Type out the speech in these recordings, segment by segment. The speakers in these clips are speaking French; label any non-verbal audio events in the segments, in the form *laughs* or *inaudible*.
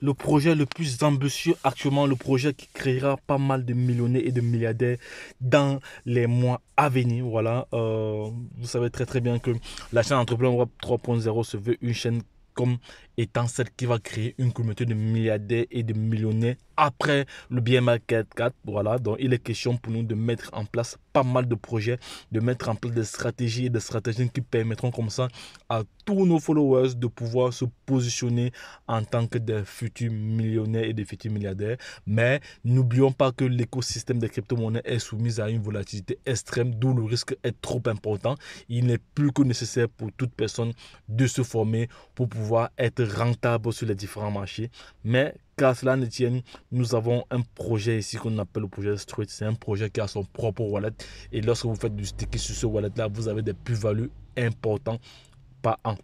le projet le plus ambitieux actuellement, le projet qui créera pas mal de millionnaires et de milliardaires dans les mois à venir. Voilà, euh, vous savez très très bien que la chaîne Entrepreneur 3.0 se veut une chaîne comme étant celle qui va créer une communauté de milliardaires et de millionnaires après le market 4 Voilà, donc il est question pour nous de mettre en place pas mal de projets, de mettre en place des stratégies et des stratégies qui permettront comme ça à tous nos followers de pouvoir se positionner en tant que des futurs millionnaires et des futurs milliardaires. Mais n'oublions pas que l'écosystème des crypto-monnaies est soumis à une volatilité extrême, d'où le risque est trop important. Il n'est plus que nécessaire pour toute personne de se former pour pouvoir être rentable sur les différents marchés. Mais qu'à cela ne nous avons un projet ici qu'on appelle le projet Street. C'est un projet qui a son propre wallet. Et lorsque vous faites du sticky sur ce wallet-là, vous avez des plus-values importantes par an.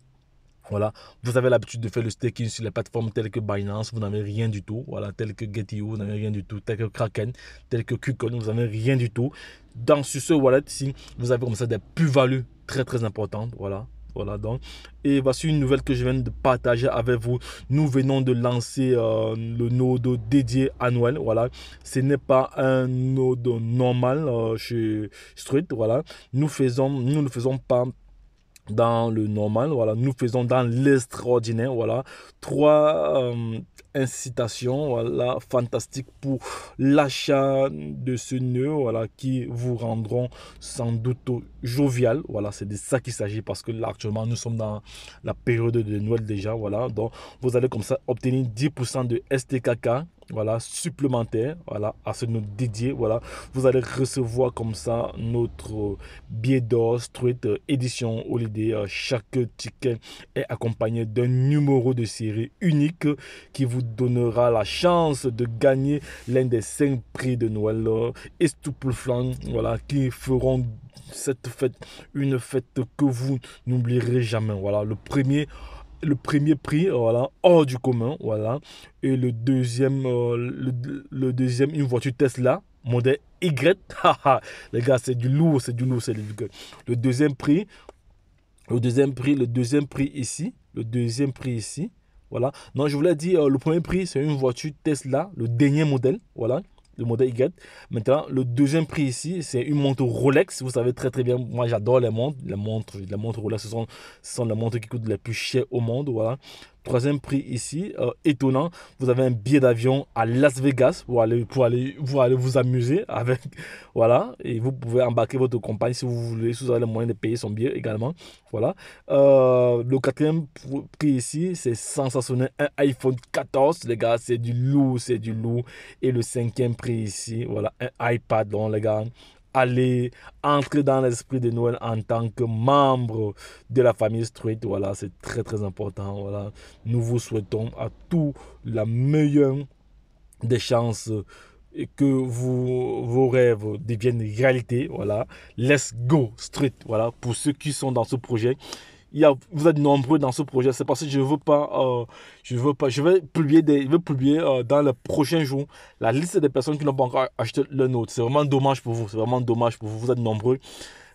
Voilà, vous avez l'habitude de faire le staking sur les plateformes telles que Binance, vous n'avez rien du tout. Voilà, telles que Getty, vous n'avez rien du tout. Telles que Kraken, telles que KuCoin, vous n'avez rien du tout. Dans ce wallet-ci, vous avez comme ça des plus-values très très importantes. Voilà, voilà donc. Et voici une nouvelle que je viens de partager avec vous. Nous venons de lancer euh, le nodo dédié à Noël. Voilà. Ce n'est pas un nodo normal euh, chez Street. Voilà. Nous faisons, nous ne faisons pas dans le normal, voilà, nous faisons dans l'extraordinaire, voilà, trois euh, incitations, voilà, fantastiques pour l'achat de ce nœud, voilà, qui vous rendront sans doute jovial, voilà, c'est de ça qu'il s'agit parce que là, actuellement, nous sommes dans la période de Noël déjà, voilà, donc vous allez comme ça obtenir 10% de STKK voilà, supplémentaire, voilà, à ce nous dédier, voilà. Vous allez recevoir comme ça notre billet d'or Street euh, édition Holiday. Euh, chaque ticket est accompagné d'un numéro de série unique qui vous donnera la chance de gagner l'un des cinq prix de Noël époustouflants, euh, voilà, qui feront cette fête une fête que vous n'oublierez jamais. Voilà, le premier le premier prix, voilà, hors du commun, voilà. Et le deuxième, euh, le, deuxième, une voiture Tesla, modèle Y. *laughs* les gars, c'est du lourd, c'est du lourd, c'est Le deuxième prix, le deuxième prix, le deuxième prix ici, le deuxième prix ici, voilà. Non, je voulais dire, euh, le premier prix, c'est une voiture Tesla, le dernier modèle, voilà le modèle Y. Maintenant, le deuxième prix ici, c'est une montre Rolex. Vous savez très très bien, moi j'adore les montres. la montre la montre Rolex, ce sont, ce sont les montres qui coûte la plus chères au monde. Voilà troisième prix ici. Euh, étonnant, vous avez un billet d'avion à Las Vegas pour aller, pour aller, vous aller vous amuser avec. *laughs* Voilà, et vous pouvez embarquer votre compagne si vous voulez, si vous avez le moyen de payer son billet également. Voilà. Euh, le quatrième prix ici, c'est sensationnel. Un iPhone 14, les gars, c'est du loup, c'est du loup. Et le cinquième prix ici, voilà, un iPad, donc les gars, aller entrer dans l'esprit de Noël en tant que membre de la famille Street. Voilà, c'est très très important. Voilà, nous vous souhaitons à tous la meilleure des chances et que vous, vos rêves deviennent réalité. Voilà, let's go Street. Voilà, pour ceux qui sont dans ce projet il y a, vous êtes nombreux dans ce projet. C'est parce que je veux pas, euh, je veux pas, je vais publier, des, je publier euh, dans le prochain jour la liste des personnes qui n'ont pas encore acheté le nôtre. C'est vraiment dommage pour vous. C'est vraiment dommage pour vous. Vous êtes nombreux.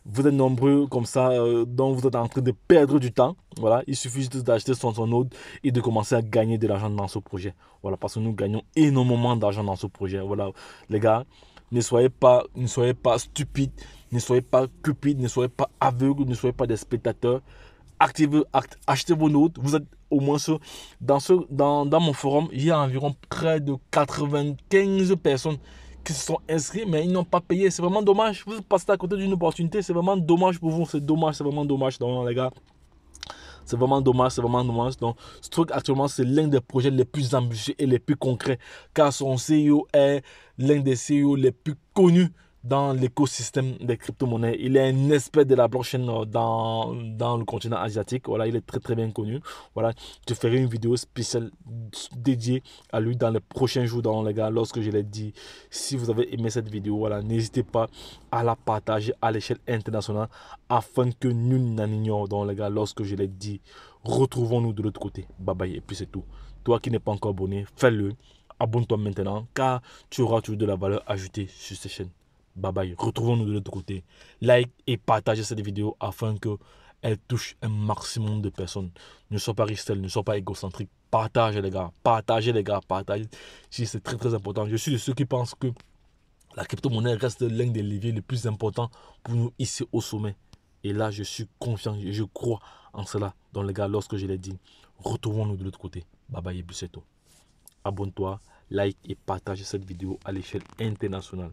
Vous êtes nombreux comme ça, euh, donc vous êtes en train de perdre du temps. Voilà, il suffit juste d'acheter son, son et de commencer à gagner de l'argent dans ce projet. Voilà, parce que nous gagnons énormément d'argent dans ce projet. Voilà, les gars, ne soyez pas, ne soyez pas stupides, ne soyez pas cupides, ne soyez pas aveugles, ne soyez pas des spectateurs activez, achetez vos notes. Vous êtes au moins sûr Dans, ce, dans, dans mon forum, il y a environ près de 95 personnes qui se sont inscrits, mais ils n'ont pas payé. C'est vraiment dommage. Vous passez à côté d'une opportunité. C'est vraiment dommage pour vous. C'est dommage, c'est vraiment dommage. Non, les gars. C'est vraiment dommage, c'est vraiment dommage. Donc, ce truc actuellement, c'est l'un des projets les plus ambitieux et les plus concrets. Car son CEO est l'un des CEO les plus connus dans l'écosystème des crypto-monnaies. Il est un expert de la blockchain euh, dans, dans le continent asiatique. Voilà, il est très très bien connu. Voilà, je ferai une vidéo spéciale dédiée à lui dans les prochains jours, dans les gars, lorsque je l'ai dit. Si vous avez aimé cette vidéo, voilà, n'hésitez pas à la partager à l'échelle internationale afin que nul n'en ignore, dans les gars, lorsque je l'ai dit. Retrouvons-nous de l'autre côté. Bye bye, et puis c'est tout. Toi qui n'es pas encore abonné, fais-le abonne-toi maintenant car tu auras toujours de la valeur ajoutée sur cette chaîne. Bye bye. Retrouvons-nous de l'autre côté. Like et partagez cette vidéo afin que elle touche un maximum de personnes. Ne sois pas ristel, ne sois pas égocentrique. Partagez les gars, partagez les gars, partagez. C'est très très important. Je suis de ceux qui pensent que la crypto-monnaie reste l'un des leviers les plus importants pour nous ici au sommet. Et là, je suis confiant je crois en cela. Donc les gars, lorsque je l'ai dit, retrouvons-nous de l'autre côté. Bye bye et Abonne-toi, like et partage cette vidéo à l'échelle internationale.